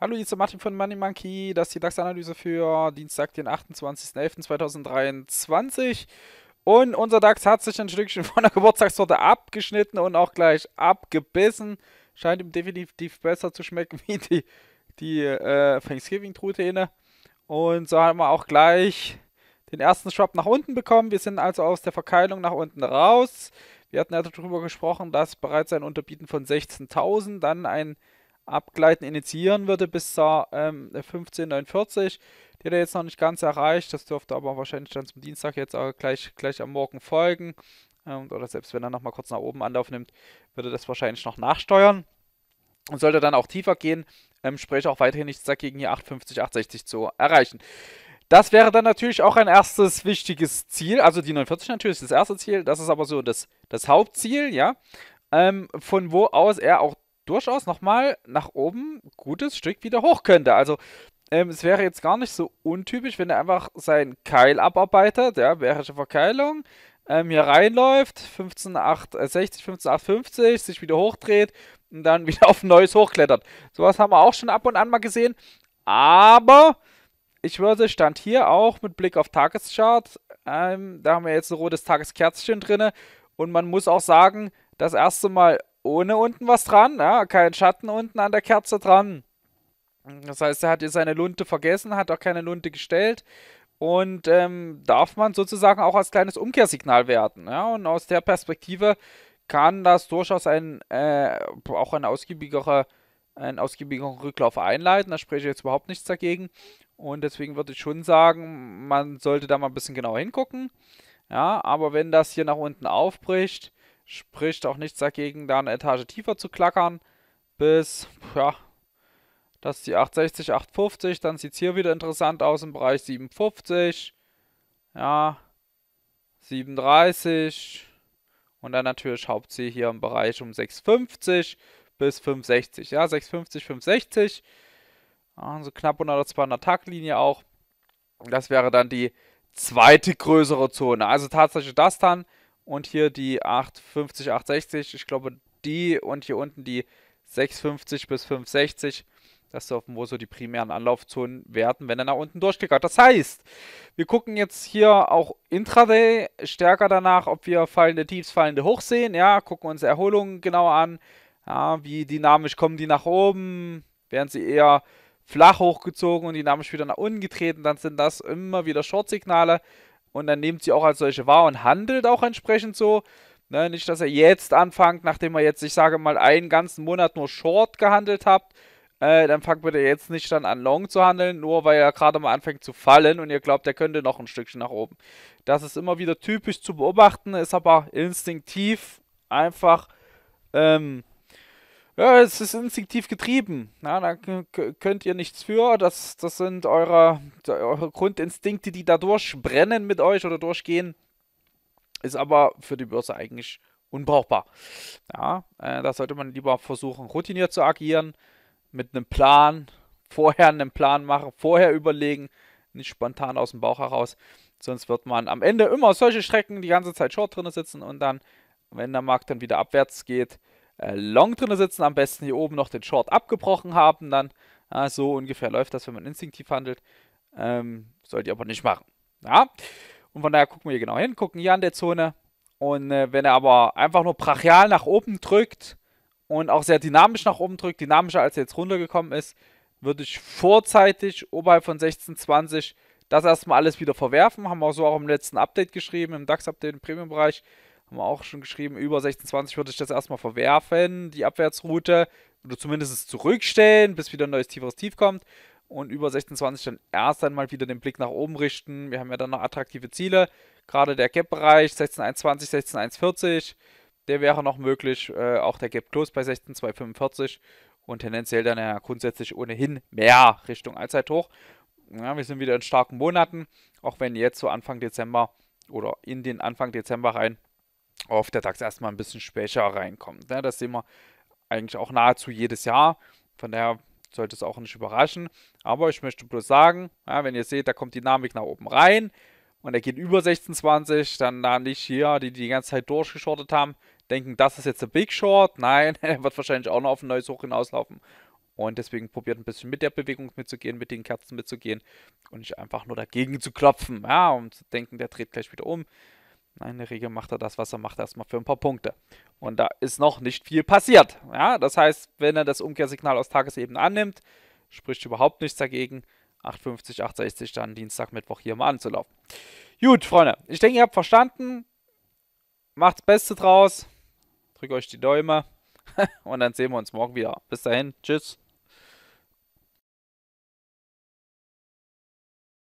Hallo, hier ist der Martin von Money Monkey. Das ist die DAX-Analyse für Dienstag, den 28.11.2023. Und unser DAX hat sich ein Stückchen von der Geburtstagstorte abgeschnitten und auch gleich abgebissen. Scheint ihm definitiv besser zu schmecken wie die, die äh, Thanksgiving-Trutehne. Und so haben wir auch gleich den ersten Schwab nach unten bekommen. Wir sind also aus der Verkeilung nach unten raus. Wir hatten ja darüber gesprochen, dass bereits ein Unterbieten von 16.000 dann ein Abgleiten initiieren würde bis zur ähm, 15.49. Die hat er jetzt noch nicht ganz erreicht. Das dürfte aber wahrscheinlich dann zum Dienstag jetzt auch gleich, gleich am Morgen folgen. Ähm, oder selbst wenn er nochmal kurz nach oben Anlauf nimmt, würde das wahrscheinlich noch nachsteuern. Und sollte dann auch tiefer gehen, ähm, spreche auch weiterhin nichts dagegen, hier 850, 860 zu erreichen. Das wäre dann natürlich auch ein erstes wichtiges Ziel. Also die 49 natürlich ist das erste Ziel. Das ist aber so das, das Hauptziel, ja. Ähm, von wo aus er auch durchaus nochmal nach oben gutes Stück wieder hoch könnte. Also ähm, es wäre jetzt gar nicht so untypisch, wenn er einfach seinen Keil abarbeitet, ja, bärische Verkeilung, ähm, hier reinläuft, 15,860, 15,850, äh, sich wieder hochdreht und dann wieder auf ein neues hochklettert. Sowas haben wir auch schon ab und an mal gesehen, aber ich würde, Stand hier auch mit Blick auf Tageschart, ähm, da haben wir jetzt ein rotes Tageskerzchen drin. Und man muss auch sagen, das erste Mal ohne unten was dran, ja, kein Schatten unten an der Kerze dran. Das heißt, er hat hier seine Lunte vergessen, hat auch keine Lunte gestellt und ähm, darf man sozusagen auch als kleines Umkehrsignal werten. Ja? Und aus der Perspektive kann das durchaus ein, äh, auch ein ausgiebigerer einen ausgiebigeren Rücklauf einleiten, da spreche ich jetzt überhaupt nichts dagegen. Und deswegen würde ich schon sagen, man sollte da mal ein bisschen genauer hingucken. Ja, aber wenn das hier nach unten aufbricht, spricht auch nichts dagegen, da eine Etage tiefer zu klackern. Bis, ja, das ist die 860, 850. Dann sieht es hier wieder interessant aus im Bereich 750. Ja, 37. Und dann natürlich Hauptziel hier im Bereich um 650 bis 560. Ja, 650, 560 so knapp unter der 200 Taktlinie auch. Das wäre dann die zweite größere Zone. Also tatsächlich das dann und hier die 850, 860. Ich glaube, die und hier unten die 650 bis 560. Das dürfen wohl so die primären Anlaufzonen werden, wenn er nach unten durchgegangen Das heißt, wir gucken jetzt hier auch Intraday stärker danach, ob wir fallende Tiefs, fallende Hoch sehen. Ja, gucken uns Erholungen genauer an. Ja, wie dynamisch kommen die nach oben? Werden sie eher flach hochgezogen und die Namensspieler nach unten getreten, dann sind das immer wieder Short-Signale und dann nimmt sie auch als solche wahr und handelt auch entsprechend so. Ne, nicht, dass er jetzt anfängt, nachdem er jetzt, ich sage mal, einen ganzen Monat nur Short gehandelt habt, äh, dann fangt bitte jetzt nicht dann an Long zu handeln, nur weil er gerade mal anfängt zu fallen und ihr glaubt, er könnte noch ein Stückchen nach oben. Das ist immer wieder typisch zu beobachten, ist aber instinktiv einfach ähm, ja, es ist instinktiv getrieben. Na, da könnt ihr nichts für. Das, das sind eure, eure Grundinstinkte, die da durchbrennen mit euch oder durchgehen. Ist aber für die Börse eigentlich unbrauchbar. Ja, äh, da sollte man lieber versuchen, routiniert zu agieren, mit einem Plan, vorher einen Plan machen, vorher überlegen, nicht spontan aus dem Bauch heraus. Sonst wird man am Ende immer solche Strecken die ganze Zeit short drin sitzen und dann, wenn der Markt dann wieder abwärts geht, äh, Long drin sitzen, am besten hier oben noch den Short abgebrochen haben, dann ja, so ungefähr läuft das, wenn man instinktiv handelt. Ähm, sollt ihr aber nicht machen. Ja? Und von daher gucken wir hier genau hin, gucken hier an der Zone. Und äh, wenn er aber einfach nur brachial nach oben drückt und auch sehr dynamisch nach oben drückt, dynamischer als er jetzt runtergekommen ist, würde ich vorzeitig oberhalb von 16,20 das erstmal alles wieder verwerfen. Haben wir auch so auch im letzten Update geschrieben, im DAX-Update im Premium-Bereich haben wir auch schon geschrieben, über 1620 würde ich das erstmal verwerfen, die Abwärtsroute, oder zumindest zurückstellen, bis wieder ein neues tieferes Tief kommt. Und über 1620 dann erst einmal wieder den Blick nach oben richten. Wir haben ja dann noch attraktive Ziele. Gerade der Gap-Bereich 16120, 16140, der wäre noch möglich. Äh, auch der Gap Close bei 16245 und tendenziell dann ja grundsätzlich ohnehin mehr Richtung Allzeithoch. Ja, wir sind wieder in starken Monaten, auch wenn jetzt so Anfang Dezember oder in den Anfang Dezember rein auf der DAX erstmal ein bisschen schwächer reinkommt. Ja, ne? das sehen wir eigentlich auch nahezu jedes Jahr. Von daher sollte es auch nicht überraschen. Aber ich möchte bloß sagen, ja, wenn ihr seht, da kommt Dynamik nach oben rein und er geht über 16,20, dann da nicht hier, die die ganze Zeit durchgeschortet haben, denken, das ist jetzt der Big Short. Nein, er wird wahrscheinlich auch noch auf ein neues Hoch hinauslaufen. Und deswegen probiert ein bisschen mit der Bewegung mitzugehen, mit den Kerzen mitzugehen und nicht einfach nur dagegen zu klopfen, ja, um zu denken, der dreht gleich wieder um. Nein, in der Regel macht er das, was er macht, erstmal für ein paar Punkte. Und da ist noch nicht viel passiert. Ja, das heißt, wenn er das Umkehrsignal aus Tagesebene annimmt, spricht überhaupt nichts dagegen, 8,50, 8,60 dann Dienstag, Mittwoch hier mal anzulaufen. Gut, Freunde, ich denke, ihr habt verstanden. Macht's Beste draus. Drückt euch die Däume. Und dann sehen wir uns morgen wieder. Bis dahin. Tschüss.